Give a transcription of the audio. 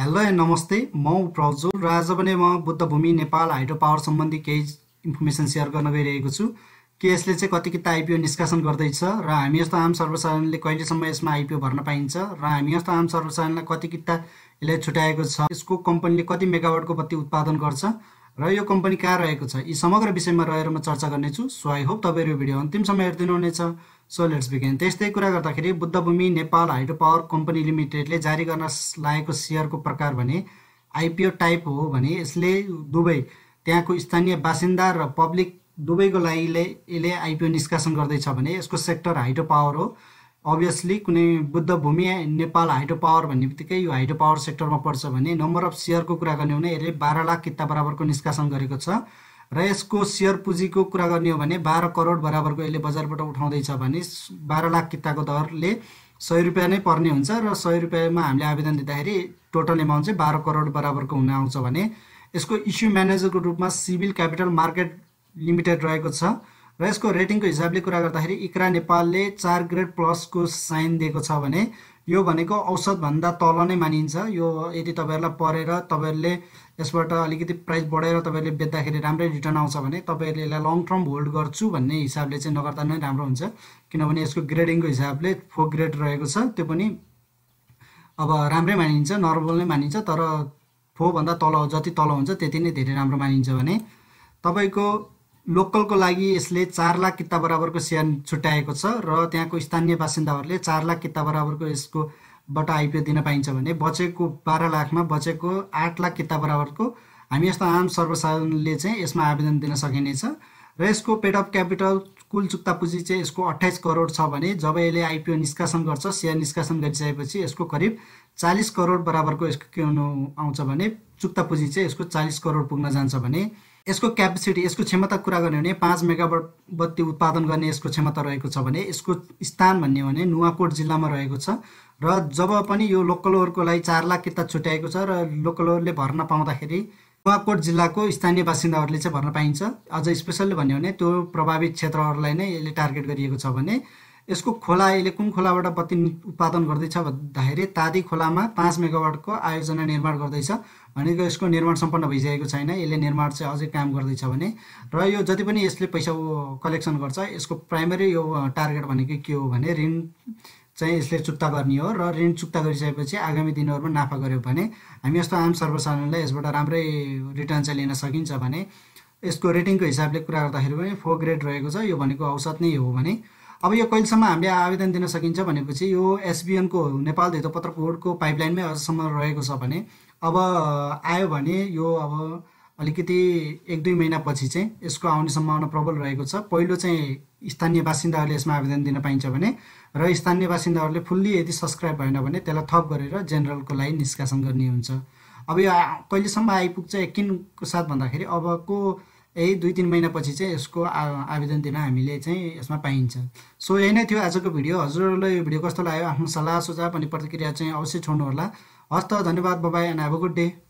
hello and नमस्ते म प्रजो र आज पनि म बुद्धभूमि नेपाल हाइड्रो पावर सम्बन्धी केही इन्फर्मेसन सेयर गर्न गइरहेको छु कि यसले चाहिँ कति किता आइपिओ निष्कासन गर्दैछ र हामी जस्तो आम सर्वसाधारणले कहिलेसम्म यसमा आइपिओ भर्न पाइन्छ र हामी जस्तो आम सर्वसाधारणलाई कति किता यसलाई छुट्याएको छ यसको कम्पनीले कति मेगावाटको बत्ती उत्पादन गर्छ र यो कम्पनी कहाँ रहेको छ यी समग्र विषयमा रहेर म चर्चा गर्नेछु सो आई होप तपाईँहरू यो भिडियो अन्तिम समय हेरिदिनुहुनेछ सो लेट्स बिगेन त्यस्तै कुरा गर्दाखेरि Buddhabhumi Nepal hydro power company लिमिटेडले जारी गर्न लागेको सेयरको प्रकार भने आइपिओ टाइप हो भने यसले दुबई त्यहाँको स्थानीय बासिन्दा र पब्लिक दुबईको लागि यसले आइपिओ निष्कासन गर्दैछ भने यसको सेक्टर हाइड्रो पावर हो अभियसली कुनै बुद्ध भूमि नेपाल हाइड्रो पावर भन्ने बित्तिकै यो हाइड्रो पावर सेक्टरमा पर्छ भने नम्बर अफ सेयरको कुरा गर्ने हो भने यसले बाह्र लाख किता बराबरको निष्कासन गरेको छ र यसको सेयर पुँजीको कुरा गर्ने हो भने बाह्र करोड बराबरको यसले बजारबाट उठाउँदैछ भने बाह्र लाख किताको दरले सय रुपियाँ नै पर्ने हुन्छ र सय रुपियाँमा हामीले आवेदन दिँदाखेरि टोटल एमाउन्ट चाहिँ बाह्र करोड बराबरको हुन आउँछ भने यसको इस्यु म्यानेजरको रूपमा सिभिल क्यापिटल मार्केट लिमिटेड रहेको छ र यसको रेटिङको हिसाबले कुरा गर्दाखेरि इक्रा नेपालले चार ग्रेड प्लसको साइन दिएको छ भने यो भनेको औसतभन्दा तल नै मानिन्छ यो यदि तपाईँहरूलाई परेर तपाईँहरूले यसबाट अलिकति प्राइस बढाएर तपाईँहरूले बेच्दाखेरि राम्रै रिटर्न आउँछ भने तपाईँहरूले यसलाई लङ टर्म होल्ड गर्छु भन्ने हिसाबले चाहिँ नगर्दा नै राम्रो हुन्छ किनभने यसको ग्रेडिङको हिसाबले फोर ग्रेड रहेको छ त्यो पनि अब राम्रै मानिन्छ नर्मल नै मानिन्छ तर फोभन्दा तल जति तल हुन्छ त्यति नै धेरै राम्रो मानिन्छ भने तपाईँको लोकलको लागि यसले चार लाख किता बराबरको सेयर छुट्याएको छ र त्यहाँको स्थानीय बासिन्दाहरूले चार लाख किता बराबरको यसकोबाट आइपिओ दिन पाइन्छ भने बचेको बाह्र लाखमा बचेको आठ लाख किता बराबरको हामी यस्तो आम सर्वसाधारणले चाहिँ यसमा आवेदन दिन सकिनेछ र यसको पेड अफ क्यापिटल कुल चुक्ता पुँजी चाहिँ यसको अट्ठाइस करोड छ भने जब यसले आइपिओ निष्कासन गर्छ सेयर निष्कासन गरिसकेपछि यसको करिब चालिस करोड बराबरको यसको के हुनु आउँछ भने चुक्ता पुँजी चाहिँ यसको चालिस करोड पुग्न जान्छ भने यसको क्यापेसिटी यसको क्षमता कुरा गर्ने भने पाँच मेगावट बत्ती उत्पादन गर्ने यसको क्षमता रहेको छ भने यसको स्थान भन्ने भने नुवाकोट जिल्लामा रहेको छ र जब पनि यो लोकलहरूको लागि चार लाख किता छुट्याएको छ र लोकलहरूले भर्न पाउँदाखेरि नुवाकोट जिल्लाको स्थानीय बासिन्दाहरूले चाहिँ भन्न पाइन्छ अझ स्पेसल्ली भन्यो भने त्यो प्रभावित क्षेत्रहरूलाई नै यसले टार्गेट गरिएको छ भने यसको खोला यसले कुन खोलाबाट बत्ती उत्पादन गर्दैछ भन्दाखेरि तादी खोलामा पाँच मेगावाटको आयोजना निर्माण गर्दैछ भनेको यसको निर्माण सम्पन्न भइसकेको छैन यसले निर्माण चाहिँ अझै काम गर्दैछ भने र यो जति पनि यसले पैसा कलेक्सन गर्छ यसको प्राइमरी यो टार्गेट भनेको के हो भने ऋण चाहिँ यसले चुक्ता गर्ने हो र ऋण चुक्ता गरिसकेपछि आगामी दिनहरूमा नाफा गऱ्यो भने हामी यस्तो आम सर्वसाधारणलाई यसबाट राम्रै रिटर्न चाहिँ लिन सकिन्छ भने यसको रेटिङको हिसाबले कुरा गर्दाखेरि पनि फोर ग्रेड रहेको छ यो भनेको औसत नै हो भने अब यो कहिलेसम्म हामीले आवेदन दिन सकिन्छ भनेपछि यो एसबिएनको नेपाल धितोपत्र बोर्डको पाइपलाइनमै अझसम्म रहेको छ भने अब आयो भने यो अब अलिकति एक दुई महिनापछि चाहिँ यसको आउने सम्भावना प्रबल रहेको छ पहिलो चाहिँ स्थानीय बासिन्दाहरूले यसमा आवेदन दिन पाइन्छ भने र स्थानीय बासिन्दाहरूले फुल्ली यदि सब्सक्राइब भएन भने त्यसलाई थप गरेर जेनरलको लागि निष्कासन गर्ने हुन्छ अब यो कहिलेसम्म आइपुग्छ यकिनको साथ भन्दाखेरि अबको यही दुई तिन महिनापछि चाहिँ यसको आवेदन दिन हामीले चाहिँ यसमा पाइन्छ सो यही नै थियो आजको भिडियो हजुरहरूलाई यो भिडियो कस्तो लाग्यो आफ्नो सल्लाह सुझाव अनि प्रतिक्रिया चाहिँ अवश्य छोड्नुहोला हस्त धन्यवाद bye bye and have a good day